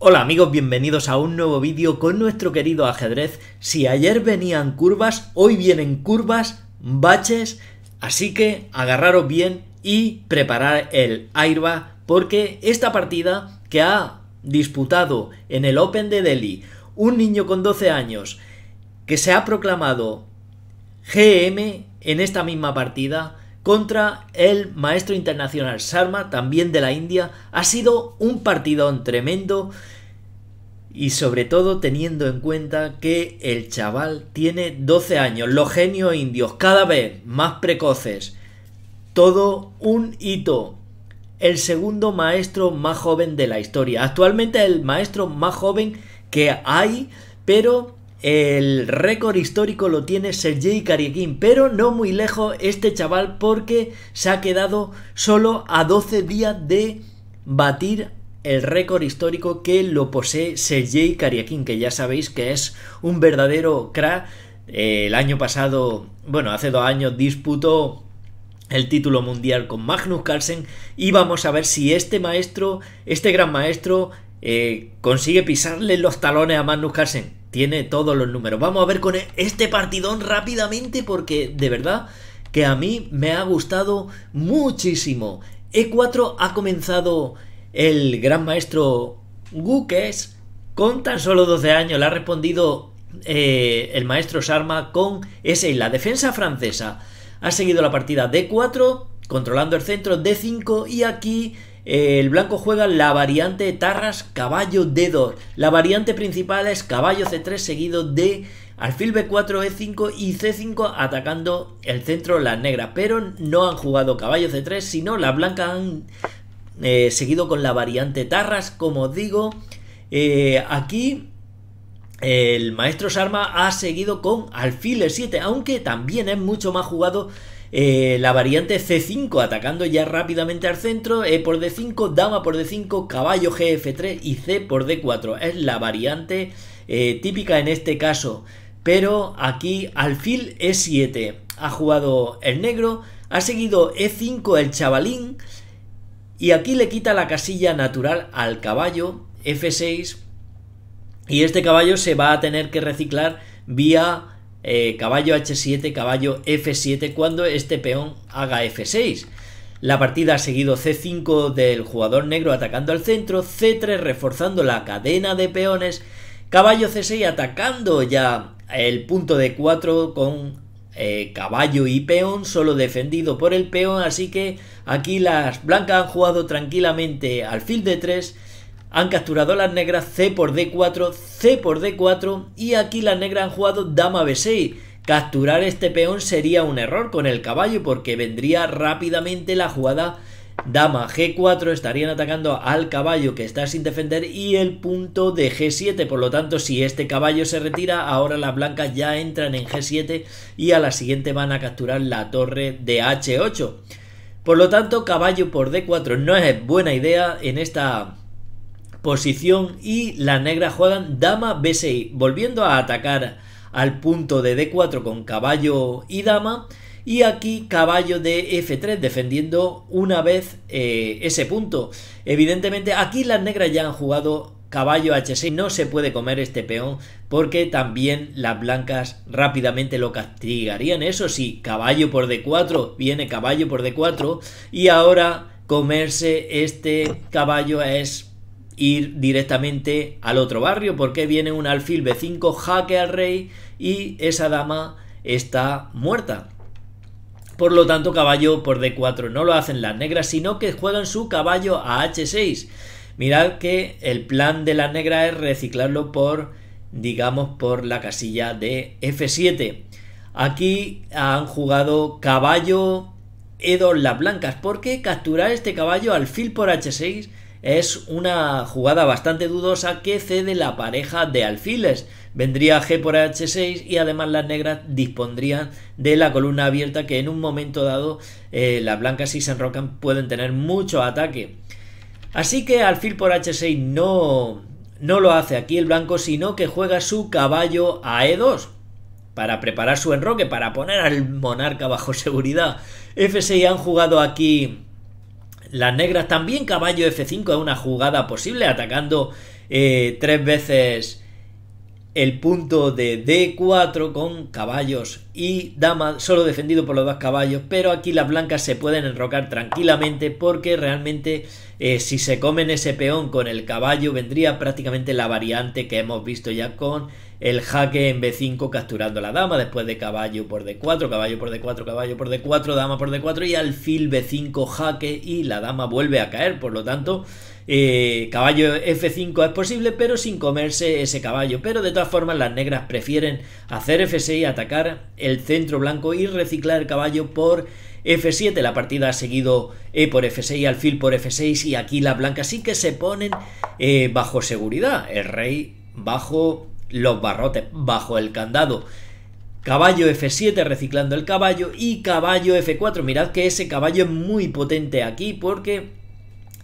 Hola amigos, bienvenidos a un nuevo vídeo con nuestro querido ajedrez. Si ayer venían curvas, hoy vienen curvas, baches, así que agarraros bien y preparar el Airba porque esta partida que ha disputado en el Open de Delhi un niño con 12 años que se ha proclamado GM en esta misma partida contra el maestro internacional Sharma, también de la India. Ha sido un partidón tremendo y sobre todo teniendo en cuenta que el chaval tiene 12 años, los genios indios cada vez más precoces, todo un hito, el segundo maestro más joven de la historia, actualmente el maestro más joven que hay, pero el récord histórico lo tiene Sergei Karjakin, pero no muy lejos este chaval porque se ha quedado solo a 12 días de batir el récord histórico que lo posee Sergei Karjakin, que ya sabéis que es un verdadero crack. el año pasado, bueno, hace dos años disputó el título mundial con Magnus Carlsen y vamos a ver si este maestro, este gran maestro, eh, consigue pisarle los talones a Magnus Carlsen tiene todos los números. Vamos a ver con este partidón rápidamente porque de verdad que a mí me ha gustado muchísimo. E4 ha comenzado el gran maestro Gukes con tan solo 12 años. Le ha respondido eh, el maestro Sarma con ese y la defensa francesa. Ha seguido la partida D4, controlando el centro D5 y aquí el blanco juega la variante Tarras caballo D2. La variante principal es caballo C3 seguido de alfil B4, E5 y C5 atacando el centro las Negra. Pero no han jugado caballo C3, sino la blanca han eh, seguido con la variante Tarras, como digo. Eh, aquí el maestro Sarma ha seguido con alfil E7, aunque también es mucho más jugado eh, la variante C5 atacando ya rápidamente al centro, E por D5, dama por D5, caballo GF3 y C por D4. Es la variante eh, típica en este caso. Pero aquí alfil E7 ha jugado el negro, ha seguido E5 el chavalín y aquí le quita la casilla natural al caballo F6 y este caballo se va a tener que reciclar vía eh, caballo h7, caballo f7 cuando este peón haga f6. La partida ha seguido c5 del jugador negro atacando al centro, c3 reforzando la cadena de peones, caballo c6 atacando ya el punto de 4 con eh, caballo y peón, solo defendido por el peón, así que aquí las blancas han jugado tranquilamente al alfil de 3 han capturado las negras C por D4, C por D4 y aquí las negras han jugado Dama B6. Capturar este peón sería un error con el caballo porque vendría rápidamente la jugada Dama G4 estarían atacando al caballo que está sin defender y el punto de G7. Por lo tanto, si este caballo se retira, ahora las blancas ya entran en G7 y a la siguiente van a capturar la torre de H8. Por lo tanto, caballo por D4 no es buena idea en esta posición y las negras juegan dama b6, volviendo a atacar al punto de d4 con caballo y dama y aquí caballo de f3 defendiendo una vez eh, ese punto. Evidentemente aquí las negras ya han jugado caballo h6, no se puede comer este peón porque también las blancas rápidamente lo castigarían. Eso sí, caballo por d4, viene caballo por d4 y ahora comerse este caballo es ir directamente al otro barrio porque viene un alfil b5, jaque al rey y esa dama está muerta. Por lo tanto, caballo por d4 no lo hacen las negras, sino que juegan su caballo a h6. Mirad que el plan de las negras es reciclarlo por, digamos, por la casilla de f7. Aquí han jugado caballo e2 las blancas, porque capturar este caballo alfil por h6 es una jugada bastante dudosa que cede la pareja de alfiles. Vendría G por H6 y además las negras dispondrían de la columna abierta que en un momento dado eh, las blancas si se enrocan pueden tener mucho ataque. Así que alfil por H6 no, no lo hace aquí el blanco, sino que juega su caballo a E2 para preparar su enroque, para poner al monarca bajo seguridad. F6 han jugado aquí las negras. También caballo F5 es una jugada posible, atacando eh, tres veces el punto de D4 con caballos y dama, solo defendido por los dos caballos, pero aquí las blancas se pueden enrocar tranquilamente porque realmente eh, si se comen ese peón con el caballo vendría prácticamente la variante que hemos visto ya con el jaque en B5 capturando la dama, después de caballo por D4, caballo por D4, caballo por D4, dama por D4 y alfil B5 jaque y la dama vuelve a caer, por lo tanto... Eh, caballo F5 es posible, pero sin comerse ese caballo. Pero de todas formas, las negras prefieren hacer F6, atacar el centro blanco y reciclar el caballo por F7. La partida ha seguido E por F6, alfil por F6 y aquí las blancas sí que se ponen eh, bajo seguridad. El rey bajo los barrotes bajo el candado. Caballo F7 reciclando el caballo y caballo F4. Mirad que ese caballo es muy potente aquí porque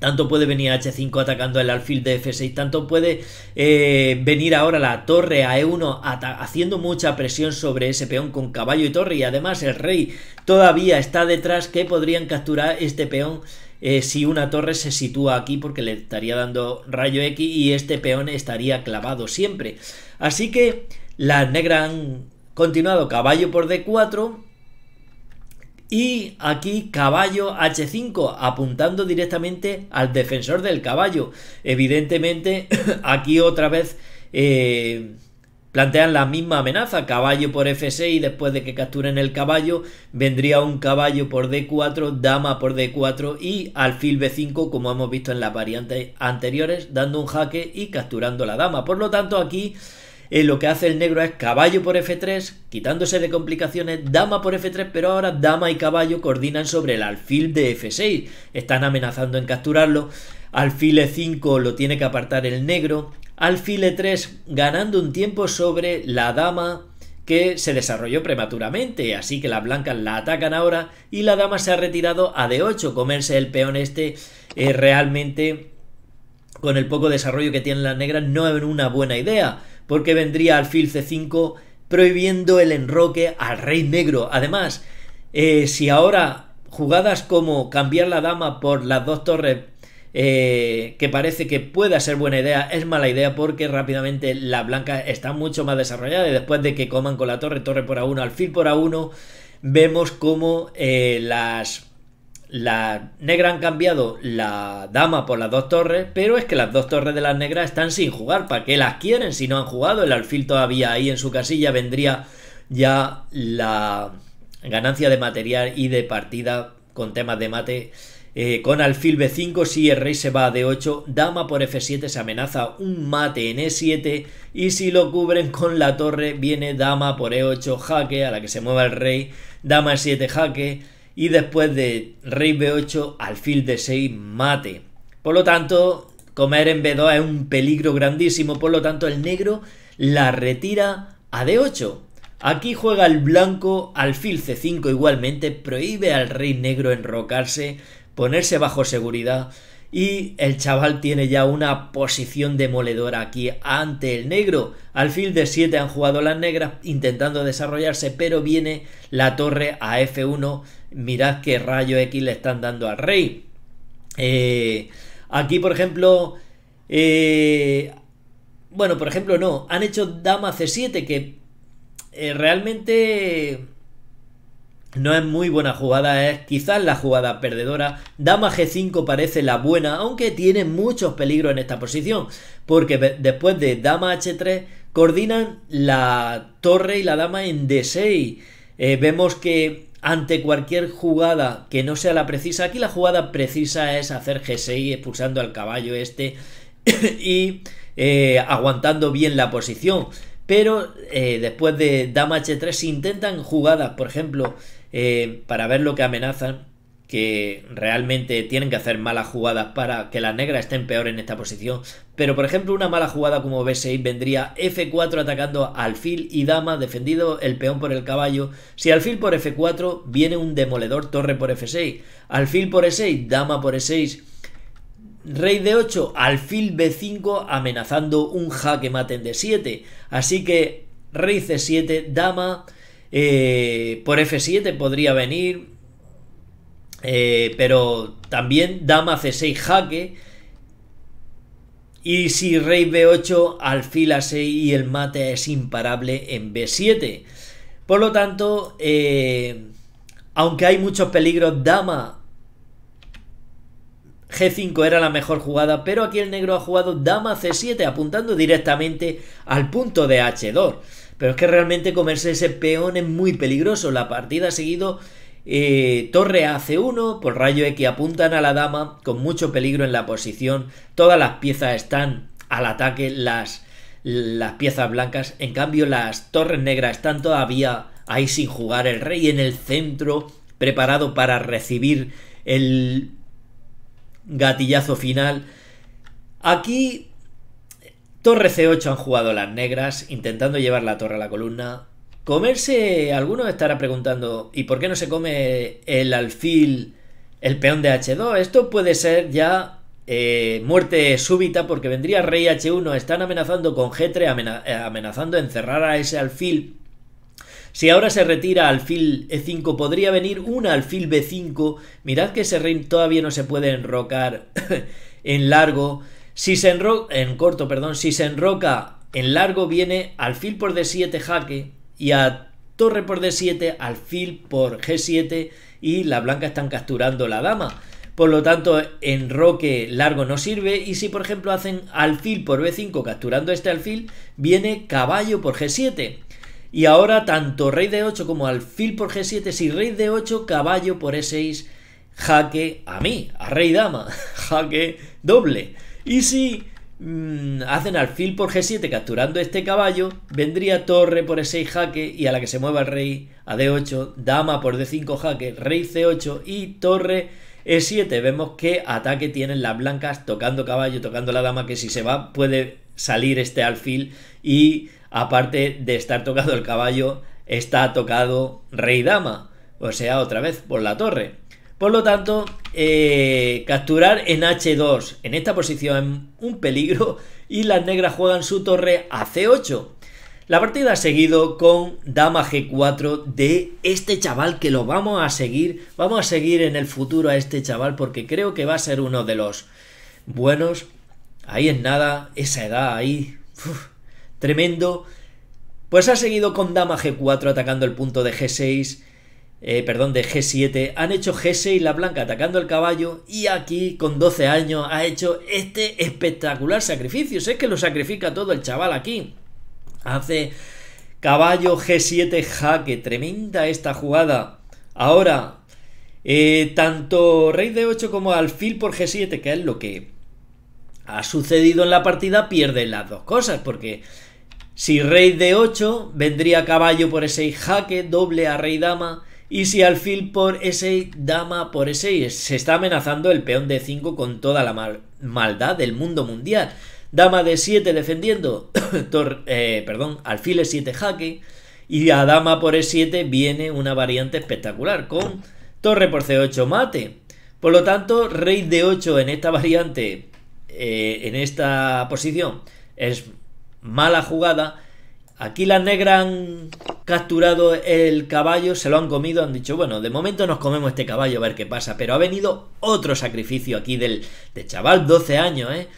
tanto puede venir H5 atacando el alfil de F6, tanto puede eh, venir ahora la torre a E1 haciendo mucha presión sobre ese peón con caballo y torre y además el rey todavía está detrás que podrían capturar este peón eh, si una torre se sitúa aquí porque le estaría dando rayo X y este peón estaría clavado siempre. Así que las negras han continuado caballo por D4 y aquí caballo H5 apuntando directamente al defensor del caballo. Evidentemente aquí otra vez... Eh, Plantean la misma amenaza, caballo por F6 y después de que capturen el caballo vendría un caballo por D4, dama por D4 y alfil B5 como hemos visto en las variantes anteriores, dando un jaque y capturando la dama. Por lo tanto aquí eh, lo que hace el negro es caballo por F3, quitándose de complicaciones, dama por F3, pero ahora dama y caballo coordinan sobre el alfil de F6. Están amenazando en capturarlo. Alfil E5 lo tiene que apartar el negro alfil 3 ganando un tiempo sobre la dama que se desarrolló prematuramente, así que las blancas la atacan ahora y la dama se ha retirado a d8, comerse el peón este realmente con el poco desarrollo que tienen las negras no es una buena idea, porque vendría alfil c5 prohibiendo el enroque al rey negro. Además, eh, si ahora jugadas como cambiar la dama por las dos torres eh, que parece que pueda ser buena idea, es mala idea porque rápidamente la blanca está mucho más desarrollada y después de que coman con la torre, torre por a uno alfil por a uno vemos como eh, las, las negras han cambiado la dama por las dos torres, pero es que las dos torres de las negras están sin jugar, ¿para qué las quieren si no han jugado? El alfil todavía ahí en su casilla vendría ya la ganancia de material y de partida con temas de mate eh, con alfil b5, si el rey se va a d8, dama por f7 se amenaza un mate en e7 y si lo cubren con la torre viene dama por e8 jaque a la que se mueva el rey, dama e7 jaque y después de rey b8 alfil d6 mate. Por lo tanto, comer en b2 es un peligro grandísimo, por lo tanto el negro la retira a d8. Aquí juega el blanco alfil c5 igualmente, prohíbe al rey negro enrocarse, ponerse bajo seguridad y el chaval tiene ya una posición demoledora aquí ante el negro. Alfil de 7 han jugado las negras intentando desarrollarse, pero viene la torre a F1. Mirad qué rayo X le están dando al rey. Eh, aquí, por ejemplo, eh, bueno, por ejemplo, no. Han hecho dama C7 que eh, realmente no es muy buena jugada, es quizás la jugada perdedora. Dama G5 parece la buena, aunque tiene muchos peligros en esta posición, porque después de Dama H3 coordinan la torre y la dama en D6. Eh, vemos que ante cualquier jugada que no sea la precisa, aquí la jugada precisa es hacer G6 expulsando al caballo este y eh, aguantando bien la posición. Pero eh, después de Dama H3, intentan jugadas, por ejemplo, eh, para ver lo que amenazan, que realmente tienen que hacer malas jugadas para que las negras estén peor en esta posición. Pero por ejemplo, una mala jugada como B6 vendría F4 atacando alfil y dama, defendido el peón por el caballo. Si alfil por F4 viene un demoledor torre por F6, alfil por E6, dama por E6. Rey de 8, alfil B5 amenazando un jaque mate en D7. Así que rey C7, dama, eh, por F7 podría venir. Eh, pero también dama C6 jaque. Y si rey B8, alfil A6 y el mate es imparable en B7. Por lo tanto, eh, aunque hay muchos peligros, dama G5 era la mejor jugada, pero aquí el negro ha jugado dama C7 apuntando directamente al punto de H2. Pero es que realmente comerse ese peón es muy peligroso. La partida ha seguido eh, torre a C1, por rayo X apuntan a la dama, con mucho peligro en la posición. Todas las piezas están al ataque, las, las piezas blancas. En cambio, las torres negras están todavía ahí sin jugar. El rey en el centro, preparado para recibir el gatillazo final. Aquí Torre C8 han jugado las negras, intentando llevar la torre a la columna. Comerse, alguno estará preguntando, ¿y por qué no se come el alfil, el peón de H2? Esto puede ser ya eh, muerte súbita porque vendría rey H1, están amenazando con G3, eh, amenazando encerrar a ese alfil si ahora se retira alfil E5, podría venir un alfil B5. Mirad que ese rey todavía no se puede enrocar en largo. Si se enroca, en corto, perdón, si se enroca en largo viene alfil por d7 jaque y a torre por d7, alfil por g7 y la blanca están capturando la dama. Por lo tanto, enroque largo no sirve y si por ejemplo hacen alfil por b5 capturando este alfil, viene caballo por g7. Y ahora tanto rey de 8 como alfil por g7, si rey de 8, caballo por e6, jaque a mí, a rey dama, jaque doble. Y si mm, hacen alfil por G7 capturando este caballo, vendría torre por E6 jaque y a la que se mueva el rey a D8, dama por D5 jaque, rey C8 y torre E7. Vemos qué ataque tienen las blancas tocando caballo, tocando la dama, que si se va puede salir este alfil y aparte de estar tocado el caballo, está tocado rey dama, o sea, otra vez por la torre. Por lo tanto, eh, capturar en H2 en esta posición un peligro y las negras juegan su torre a C8. La partida ha seguido con dama G4 de este chaval que lo vamos a seguir, vamos a seguir en el futuro a este chaval porque creo que va a ser uno de los buenos. Ahí en nada, esa edad ahí, tremendo. Pues ha seguido con dama G4 atacando el punto de G6 eh, perdón, de G7, han hecho G6 la blanca atacando el caballo y aquí con 12 años ha hecho este espectacular sacrificio. Es que lo sacrifica todo el chaval aquí. Hace caballo G7 jaque, tremenda esta jugada. Ahora, eh, tanto rey de 8 como alfil por G7, que es lo que ha sucedido en la partida, pierden las dos cosas porque... Si rey de 8, vendría caballo por ese jaque, doble a rey dama, y si alfil por e6, dama por e6, se está amenazando el peón de 5 con toda la maldad del mundo mundial. Dama de 7 defendiendo, eh, perdón, alfil E7 jaque. Y a dama por E7 viene una variante espectacular con torre por C8 mate. Por lo tanto, rey de 8 en esta variante, eh, en esta posición, es mala jugada Aquí las negras han capturado el caballo, se lo han comido, han dicho, bueno, de momento nos comemos este caballo a ver qué pasa, pero ha venido otro sacrificio aquí del, chaval, 12 años, ¿eh?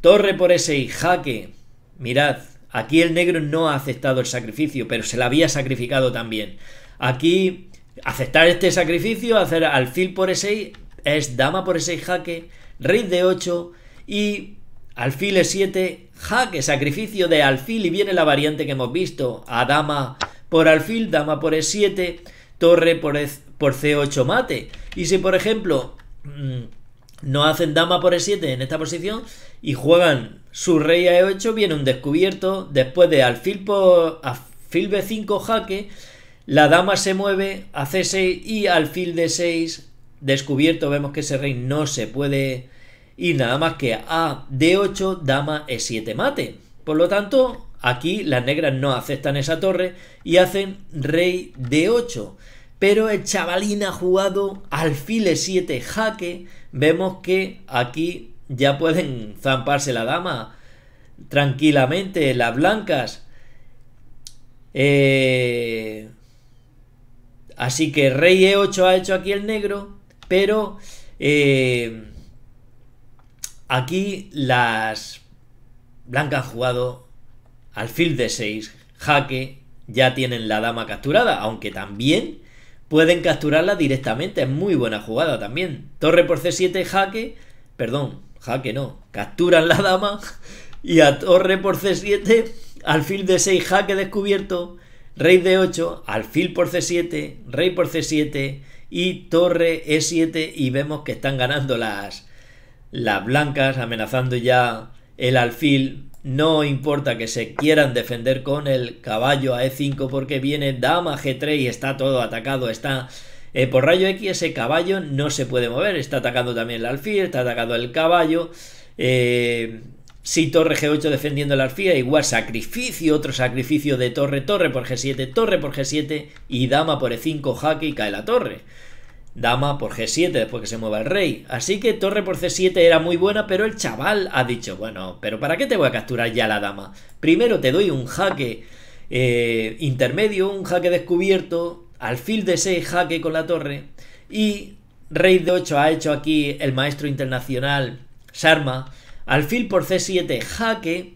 Torre por ese jaque. Mirad, aquí el negro no ha aceptado el sacrificio, pero se la había sacrificado también. Aquí, aceptar este sacrificio, hacer alfil por ese es dama por ese jaque, rey de 8 y alfil e 7 Jaque, sacrificio de alfil y viene la variante que hemos visto. A dama por alfil, dama por e7, torre por, e, c8 mate. Y si por ejemplo mm, no hacen dama por e7 en esta posición y juegan su rey a e8, viene un descubierto. Después de alfil por alfil b5 jaque, la dama se mueve a c6 y alfil d6 descubierto. Vemos que ese rey no se puede y nada más que a d8, dama e7 mate. Por lo tanto, aquí las negras no aceptan esa torre y hacen rey d8. Pero el chavalín ha jugado alfil e7 jaque. Vemos que aquí ya pueden zamparse la dama tranquilamente, las blancas. Eh, así que rey e8 ha hecho aquí el negro, pero... Eh, Aquí las blancas han jugado alfil de 6, jaque, ya tienen la dama capturada, aunque también pueden capturarla directamente, es muy buena jugada también. Torre por C7, jaque, perdón, jaque no, capturan la dama y a torre por C7, alfil de 6, jaque descubierto, rey de 8, alfil por C7, rey por C7 y torre E7 y vemos que están ganando las las blancas amenazando ya el alfil. No importa que se quieran defender con el caballo a e5 porque viene dama g3 y está todo atacado, está... Eh, por rayo X ese caballo no se puede mover, está atacando también el alfil, está atacado el caballo. Eh, si torre G8 defendiendo el alfil, igual sacrificio, otro sacrificio de torre, torre por G7, torre por G7 y dama por E5, jaque y cae la torre dama por G7 después que se mueva el rey. Así que torre por C7 era muy buena, pero el chaval ha dicho, bueno, pero ¿para qué te voy a capturar ya la dama? Primero te doy un jaque eh, intermedio, un jaque descubierto, alfil de 6 jaque con la torre y rey de 8 ha hecho aquí el maestro internacional Sharma alfil por C7 jaque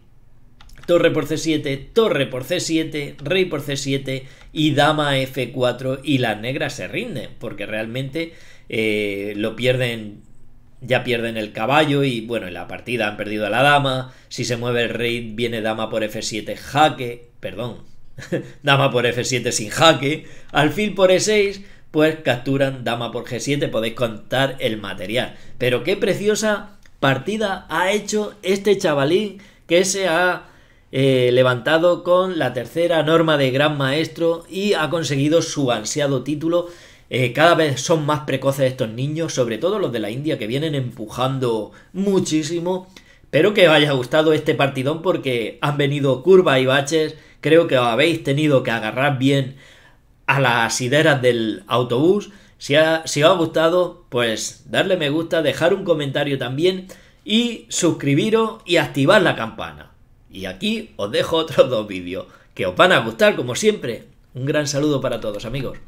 torre por c7, torre por c7, rey por c7 y dama f4 y las negras se rinden porque realmente eh, lo pierden, ya pierden el caballo y bueno, en la partida han perdido a la dama, si se mueve el rey viene dama por f7 jaque, perdón, dama por f7 sin jaque, alfil por e6, pues capturan dama por g7, podéis contar el material. Pero qué preciosa partida ha hecho este chavalín que se ha eh, levantado con la tercera norma de gran maestro y ha conseguido su ansiado título. Eh, cada vez son más precoces estos niños, sobre todo los de la India, que vienen empujando muchísimo. Espero que os haya gustado este partidón porque han venido curvas y baches. Creo que os habéis tenido que agarrar bien a las hideras del autobús. Si, si os ha gustado, pues darle me gusta, dejar un comentario también y suscribiros y activar la campana. Y aquí os dejo otros dos vídeos que os van a gustar como siempre. Un gran saludo para todos amigos.